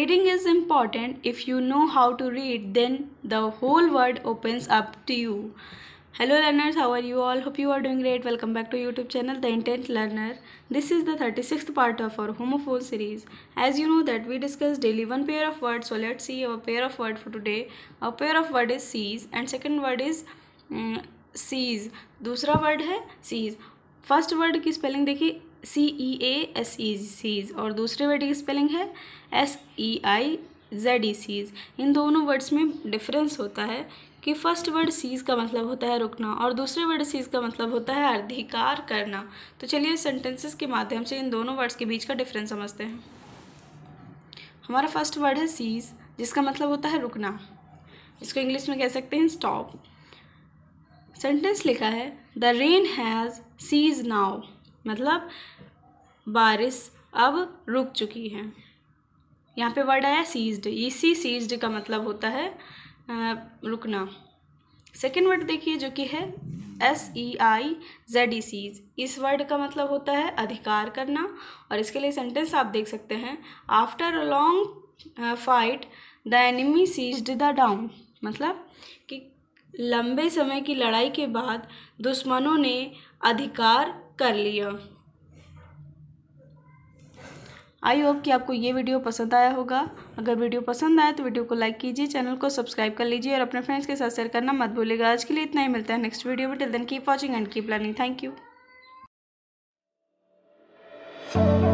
Reading is important. If you know how to read, then the whole world opens up to you. Hello learners, how are you all? Hope you are doing great. Welcome back to YouTube channel The Intent Learner. This is the 36th part of our homophone series. As you know that we discuss daily one pair of words. So let's see our pair of word for today. Our pair of word is sees and second word is um, sees. dusra word hai sees. First word की spelling देखिए C E A S E seize और दूसरे word की spelling है S E I Z E seize इन दोनों words में difference होता है कि फर्स्ट वर्ड सीज का मतलब होता है रुकना और दूसरे वर्ड सीज का मतलब होता है अधिकार करना तो चलिए सेंटेंसेस के माध्यम से इन दोनों वर्ड्स के बीच का डिफरेंस समझते हैं हमारा फर्स्ट वर्ड है सीज जिसका मतलब होता है रुकना इसको इंग्लिश में कह सकते हैं स्टॉप सेंटेंस लिखा है the rain has cease now मतलब बारिश अब रुक चुकी है यहाँ पे वर्ड आया सीज्ड इसी सीज्ड का मतलब होता है रुकना सेकेंड वर्ड देखिए जो कि है S E I Z E seize इस वर्ड का मतलब होता है अधिकार करना और इसके लिए सेंटेंस आप देख सकते हैं after a long fight the enemy seized the town मतलब कि लंबे समय की लड़ाई के बाद दुश्मनों ने अधिकार कर लिया आई होप कि आपको ये वीडियो पसंद आया होगा अगर वीडियो पसंद आया तो वीडियो को लाइक कीजिए चैनल को सब्सक्राइब कर लीजिए और अपने फ्रेंड्स के साथ शेयर करना मत भूलिएगा आज के लिए इतना ही मिलता है नेक्स्ट वीडियो में till then keep watching and keep learning thank you